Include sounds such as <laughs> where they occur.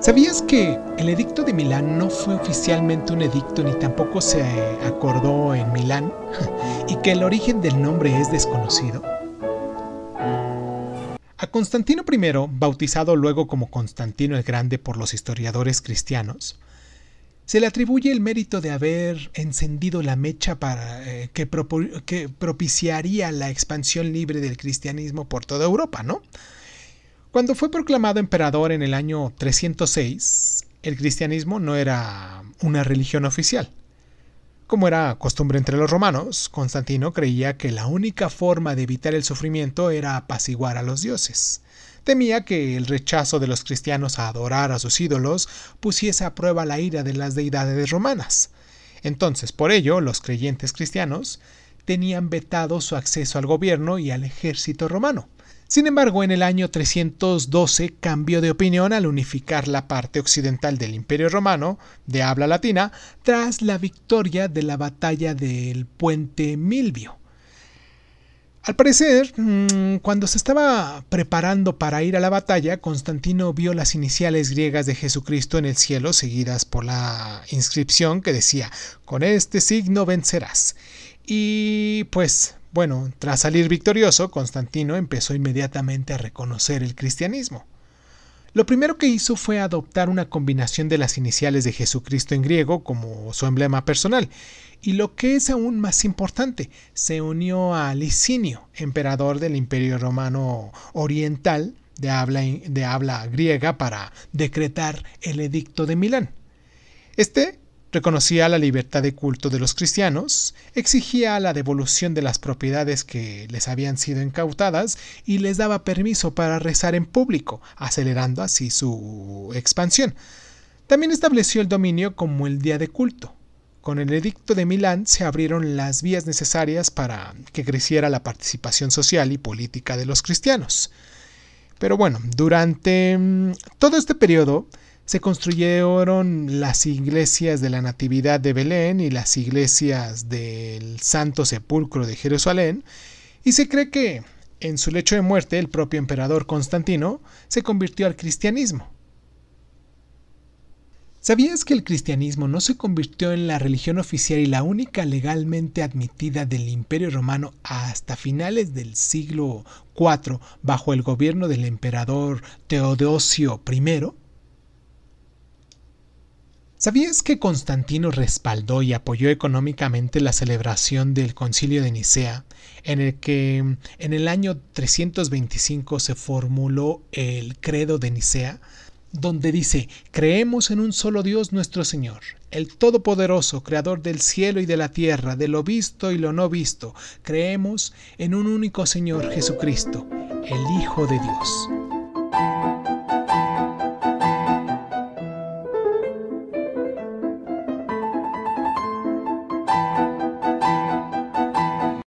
¿Sabías que el edicto de Milán no fue oficialmente un edicto ni tampoco se acordó en Milán <laughs> y que el origen del nombre es desconocido? A Constantino I, bautizado luego como Constantino el Grande por los historiadores cristianos, se le atribuye el mérito de haber encendido la mecha para, eh, que propiciaría la expansión libre del cristianismo por toda Europa, ¿no? Cuando fue proclamado emperador en el año 306, el cristianismo no era una religión oficial. Como era costumbre entre los romanos, Constantino creía que la única forma de evitar el sufrimiento era apaciguar a los dioses. Temía que el rechazo de los cristianos a adorar a sus ídolos pusiese a prueba la ira de las deidades romanas. Entonces, por ello, los creyentes cristianos tenían vetado su acceso al gobierno y al ejército romano. Sin embargo, en el año 312 cambió de opinión al unificar la parte occidental del Imperio Romano, de habla latina, tras la victoria de la batalla del puente Milvio. Al parecer, mm, cuando se estaba preparando para ir a la batalla, Constantino vio las iniciales griegas de Jesucristo en el cielo, seguidas por la inscripción que decía, con este signo vencerás y pues bueno, tras salir victorioso, Constantino empezó inmediatamente a reconocer el cristianismo. Lo primero que hizo fue adoptar una combinación de las iniciales de Jesucristo en griego como su emblema personal, y lo que es aún más importante, se unió a Licinio, emperador del Imperio Romano Oriental de habla, de habla griega, para decretar el Edicto de Milán. Este Reconocía la libertad de culto de los cristianos, exigía la devolución de las propiedades que les habían sido incautadas y les daba permiso para rezar en público, acelerando así su expansión. También estableció el dominio como el día de culto. Con el edicto de Milán se abrieron las vías necesarias para que creciera la participación social y política de los cristianos. Pero bueno, durante mm, todo este periodo, se construyeron las iglesias de la Natividad de Belén y las iglesias del Santo Sepulcro de Jerusalén, y se cree que en su lecho de muerte el propio emperador Constantino se convirtió al cristianismo. ¿Sabías que el cristianismo no se convirtió en la religión oficial y la única legalmente admitida del Imperio Romano hasta finales del siglo IV bajo el gobierno del emperador Teodosio I? ¿Sabías que Constantino respaldó y apoyó económicamente la celebración del Concilio de Nicea, en el que en el año 325 se formuló el Credo de Nicea, donde dice, creemos en un solo Dios nuestro Señor, el Todopoderoso, Creador del cielo y de la tierra, de lo visto y lo no visto, creemos en un único Señor Jesucristo, el Hijo de Dios.